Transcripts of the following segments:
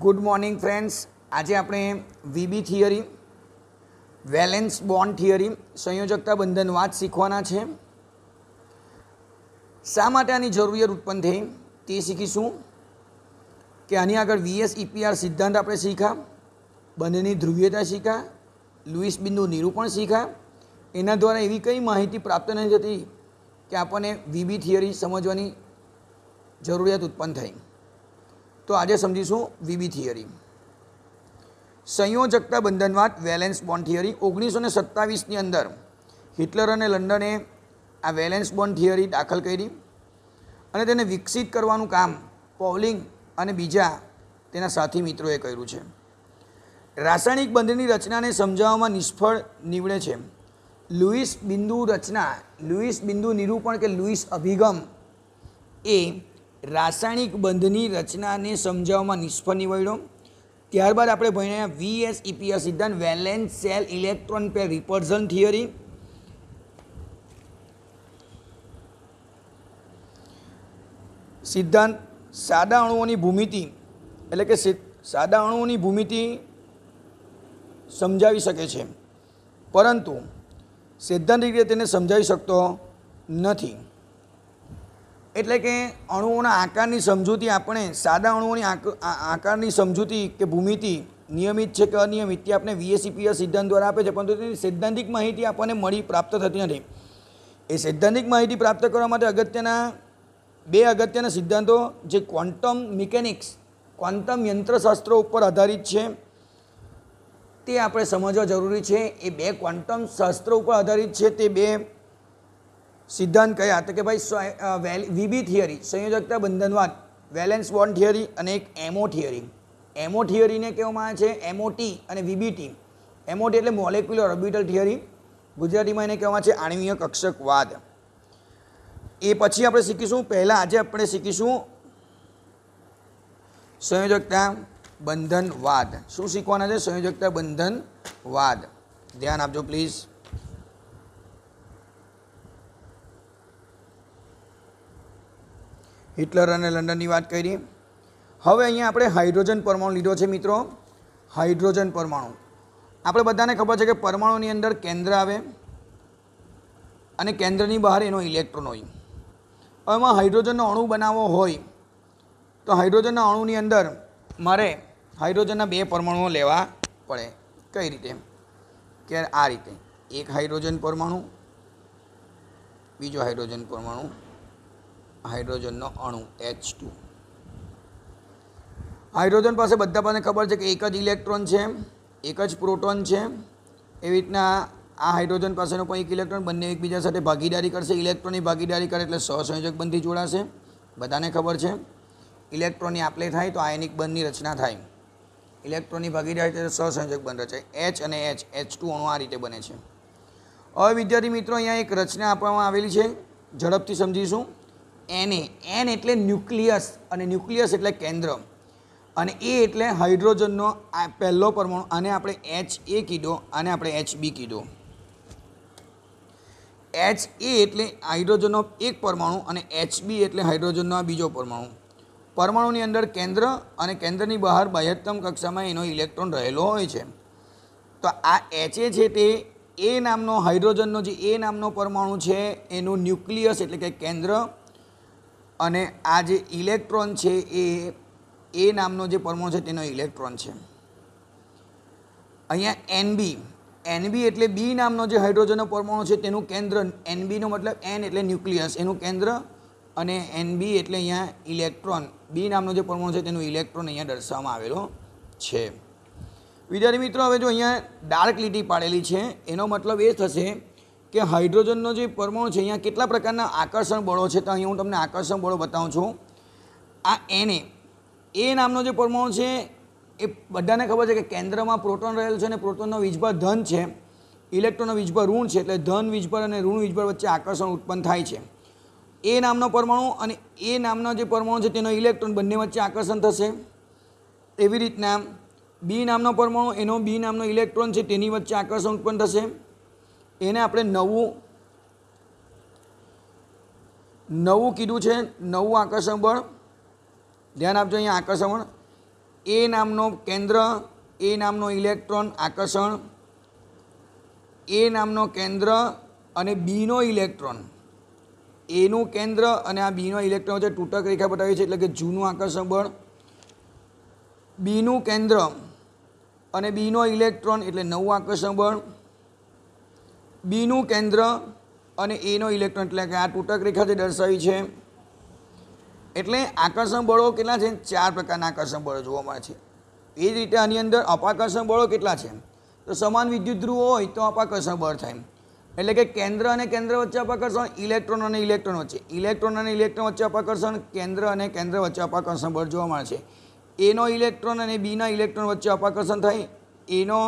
good morning friends આજે આપણે VB theory valence bond theory સંયોજકતા બંધન બંધનવાદ શીખવાના છે શા માટે આની જરૂરિયાત ઉત્પન્ન થઈ તે શીખીશું કે આની આગળ વીએસ ઇપીઆર સિદ્ધાંત આપણે શીખ્યા બંનેની ધ્રુવીયતા શીખ્યા લુઇસ બિંદુ નિરૂપણ શીખ્યા એના દ્વારા એવી કંઈ માહિતી પ્રાપ્ત નહીં થતી કે આપણને વીબી થિયરી સમજવાની જરૂરિયાત ઉત્પન્ન થઈ તો આજે સમજીશું વીબી થિયરી સંયોજકતા બંધનવાદ વેલેન્સ બોન્ડ થિયરી ઓગણીસો ને સત્તાવીસની અંદર હિટલર અને લંડને આ વેલેન્સ બોન્ડ થિયરી દાખલ કરી અને તેને વિકસિત કરવાનું કામ પોલિંગ અને બીજા તેના સાથી મિત્રોએ કર્યું છે રાસાયણિક બંધની રચનાને સમજાવવામાં નિષ્ફળ નીવડે છે લુઈસ બિંદુ રચના લુઈસ બિંદુ નિરૂપણ કે લુઈસ અભિગમ એ રાસાયણિક બંધની રચનાને સમજાવવામાં નિષ્ફળ નિવડ્યો ત્યારબાદ આપણે ભણ્યા ઇપીએસ સિદ્ધાંત valence shell electron pair repulsion theory સિદ્ધાંત સાદા અણુઓની ભૂમિતિ એટલે કે સાદા અણુઓની ભૂમિતિ સમજાવી શકે છે પરંતુ સિદ્ધાંતિક રીતે તેને સમજાવી શકતો નથી એટલે કે અણુઓના આકારની સમજૂતી આપણે સાદા અણુઓની આકારની સમજૂતી કે ભૂમિતિ નિયમિત છે કે અનિયમિત તે આપણે વીએસીપીએ સિદ્ધાંત દ્વારા આપે છે પરંતુ તેની સૈદ્ધાંતિક માહિતી આપણને મળી પ્રાપ્ત થતી નથી એ સૈદ્ધાંતિક માહિતી પ્રાપ્ત કરવા માટે અગત્યના બે અગત્યના સિદ્ધાંતો જે ક્વોન્ટમ મિકેનિક્સ ક્વોન્ટમ યંત્રશાસ્ત્ર ઉપર આધારિત છે તે આપણે સમજવા જરૂરી છે એ બે ક્વોન્ટમ શાસ્ત્ર ઉપર આધારિત છે તે બે સિદ્ધાંત કયા તો કે ભાઈ વેલ વીબી થિયરી સંયોજકતા બંધનવાદ વેલેન્સ બોન્ડ થિયરી અને એક એમઓ થિયરી એમઓ થિયરીને કહેવામાં આવે છે એમઓટી અને વીબીટી એમઓટી એટલે મોલેક્યુલર ઓર્બિટલ થિયરી ગુજરાતીમાં એને કહેવામાં છે આણ્વીય કક્ષકવાદ એ પછી આપણે શીખીશું પહેલાં આજે આપણે શીખીશું સંયોજકતા બંધનવાદ શું શીખવાના છે સંયોજકતા બંધનવાદ ધ્યાન આપજો પ્લીઝ હિટલર અને લંડનની વાત કરી હવે અહીંયા આપણે હાઇડ્રોજન પરમાણુ લીધો છે મિત્રો હાઇડ્રોજન પરમાણુ આપણે બધાને ખબર છે કે પરમાણુની અંદર કેન્દ્ર આવે અને કેન્દ્રની બહાર એનો ઇલેક્ટ્રોન હોય હવે એમાં હાઇડ્રોજનનો અણુ બનાવવો હોય તો હાઇડ્રોજનના અણુની અંદર મારે હાઇડ્રોજનના બે પરમાણુઓ લેવા પડે કઈ રીતે કે આ રીતે એક હાઇડ્રોજન પરમાણુ બીજો હાઇડ્રોજન પરમાણુ હાઇડ્રોજનનો અણુ એચ ટુ હાઇડ્રોજન પાસે બધા પાસે ખબર છે કે એક જ ઇલેક્ટ્રોન છે એક જ પ્રોટોન છે એવી રીતના આ હાઇડ્રોજન પાસેનો પણ એક ઇલેક્ટ્રોન બંને એકબીજા સાથે ભાગીદારી કરશે ઇલેક્ટ્રોનની ભાગીદારી કરે એટલે સહસંયોજક બંધથી જોડાશે બધાને ખબર છે ઇલેક્ટ્રોનની આપલે થાય તો આયનિક બંધની રચના થાય ઇલેક્ટ્રોનની ભાગીદારી સહસંયોજક બંધ રચાય એચ અને એચ એચ ટુ અણુ આ રીતે બને છે હવે વિદ્યાર્થી મિત્રો અહીંયા એક રચના આપવામાં આવેલી છે ઝડપથી સમજીશું એને એન એટલે ન્યુક્લિયસ અને ન્યુક્લિયસ એટલે કેન્દ્ર અને એ e એટલે હાઇડ્રોજનનો આ પહેલો પરમાણુ આને આપણે એચ એ કીધો આને આપણે એચ બી કીધો એચ એ એટલે હાઇડ્રોજનનો એક પરમાણુ અને એચ બી એટલે હાઇડ્રોજનનો આ બીજો પરમાણુ પરમાણુની અંદર કેન્દ્ર અને કેન્દ્રની બહાર બહ્યત્તમ કક્ષામાં એનો ઇલેક્ટ્રોન રહેલો હોય છે તો આ એચ એ છે તે એ નામનો હાઇડ્રોજનનો જે એ નામનો પરમાણુ છે એનું ન્યુક્લિયસ એટલે કે કેન્દ્ર અને આ જે ઇલેક્ટ્રોન છે એ એ નામનો જે પરમાણુ છે તેનો ઇલેક્ટ્રોન છે અહીંયા એનબી એનબી એટલે બી નામનો જે હાઇડ્રોજનનો પરમાણુ છે તેનું કેન્દ્ર એનબીનો મતલબ એન એટલે ન્યુક્લિયસ એનું કેન્દ્ર અને એનબી એટલે અહીંયા ઇલેક્ટ્રોન બી નામનો જે પરમાણુ છે તેનું ઇલેક્ટ્રોન અહીંયા દર્શાવવામાં આવેલો છે વિદ્યાર્થી મિત્રો હવે જો અહીંયા ડાર્ક લીટી પાડેલી છે એનો મતલબ એ થશે કે હાઇડ્રોજનનો જે પરમાણુ છે અહીંયા કેટલા પ્રકારના આકર્ષણ બળો છે તો અહીંયા હું તમને આકર્ષણ બળો બતાવું છું આ એને એ નામનો જે પરમાણુ છે એ બધાને ખબર છે કે કેન્દ્રમાં પ્રોટોન રહેલું છે અને પ્રોટોનનો વીજભાર ધન છે ઇલેક્ટ્રોનનો વીજભાર ઋણ છે એટલે ધન વીજભાર અને ઋણ વીજભાર વચ્ચે આકર્ષણ ઉત્પન્ન થાય છે એ નામનો પરમાણુ અને એ નામનો જે પરમાણુ છે તેનો ઇલેક્ટ્રોન બંને વચ્ચે આકર્ષણ થશે એવી રીતના બી નામનો પરમાણુ એનો બી નામનો ઇલેક્ટ્રોન છે તેની વચ્ચે આકર્ષણ ઉત્પન્ન થશે એને આપણે નવું નવું કીધું છે નવું આકર્ષણ બળ ધ્યાન આપજો અહીંયા આકર્ષણ એ નામનો કેન્દ્ર એ નામનો ઇલેક્ટ્રોન આકર્ષણ એ નામનો કેન્દ્ર અને બીનો ઇલેક્ટ્રોન એનું કેન્દ્ર અને આ બીનો ઇલેક્ટ્રોન વચ્ચે તૂટક રેખા બતાવી છે એટલે કે જૂનું આકર્ષણ બળ બીનું કેન્દ્ર અને બીનો ઇલેક્ટ્રોન એટલે નવું આકર્ષણ બળ બીનું કેન્દ્ર અને એનો ઇલેક્ટ્રોન એટલે કે આ તૂટક રેખાથી દર્શાવી છે એટલે આકર્ષણ બળો કેટલા છે ચાર પ્રકારના આકર્ષણ બળો જોવા મળે છે એ જ રીતે આની અંદર અપાકર્ષણ બળો કેટલા છે તો સમાન વિદ્યુત ધ્રુવ હોય તો અપાકર્ષણ બળ થાય એટલે કે કેન્દ્ર અને કેન્દ્ર વચ્ચે અપાકર્ષણ ઇલેક્ટ્રોન અને ઇલેક્ટ્રોન વચ્ચે ઇલેક્ટ્રોન અને ઇલેક્ટ્રોન વચ્ચે અપાકર્ષણ કેન્દ્ર અને કેન્દ્ર વચ્ચે અપાકર્ષણ બળ જોવા મળે છે એનો ઇલેક્ટ્રોન અને બીના ઇલેક્ટ્રોન વચ્ચે અપાકર્ષણ થાય એનો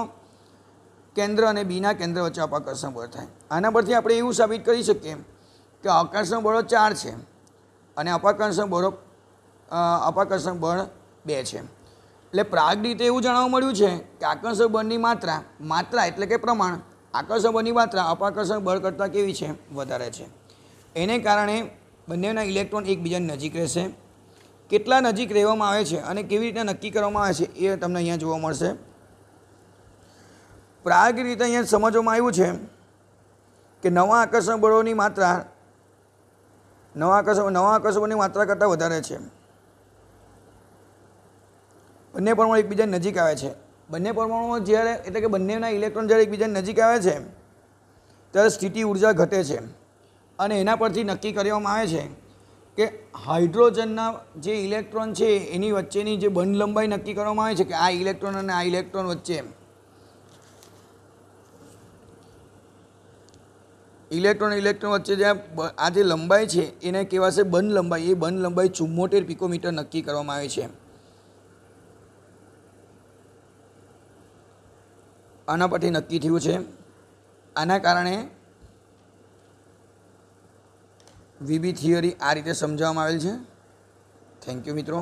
કેન્દ્ર અને બીના કેન્દ્ર વચ્ચે આકર્ષણ બળ થાય આના પરથી આપણે એવું સાબિત કરી શકીએ કે આકર્ષણ બળો ચાર છે અને અપાકર્ષણ બળો અપાકર્ષણ બળ બે છે એટલે પ્રાગ રીતે એવું જાણવા મળ્યું છે કે આકર્ષણ બળની માત્રા માત્રા એટલે કે પ્રમાણ આકર્ષણ બળની માત્રા અપાકર્ષણ બળ કરતાં કેવી છે વધારે છે એને કારણે બંનેના ઇલેક્ટ્રોન એકબીજાની નજીક રહેશે કેટલા નજીક રહેવામાં આવે છે અને કેવી રીતે નક્કી કરવામાં આવે છે એ તમને અહીંયા જોવા મળશે પ્રાયોગિક રીતે અહીંયા સમજવામાં આવ્યું છે કે નવા આકર્ષણ બળોની માત્રા નવા આકર્ષણ નવા આકર્ષણની માત્રા કરતાં વધારે છે બંને પરમાણુ એકબીજા નજીક આવે છે બંને પરમાણુમાં જ્યારે એટલે કે બંનેના ઇલેક્ટ્રોન જ્યારે એકબીજાની નજીક આવે છે ત્યારે સ્થિતિ ઉર્જા ઘટે છે અને એના પરથી નક્કી કરવામાં આવે છે કે હાઇડ્રોજનના જે ઇલેક્ટ્રોન છે એની વચ્ચેની જે બંધ લંબાઈ નક્કી કરવામાં આવે છે કે આ ઇલેક્ટ્રોન અને આ ઇલેક્ટ્રોન વચ્ચે ઇલેક્ટ્રોન ઇલેક્ટ્રોન વચ્ચે જે આ જે લંબાઈ છે એને કહેવાશે બંધ લંબાઈ એ બંધ લંબાઈ ચુમ્મોતેર પિકોમીટર નક્કી કરવામાં આવે છે આના પરથી નક્કી થયું છે આના કારણે વીબી થિયરી આ રીતે સમજાવવામાં આવેલ છે થેન્ક યુ મિત્રો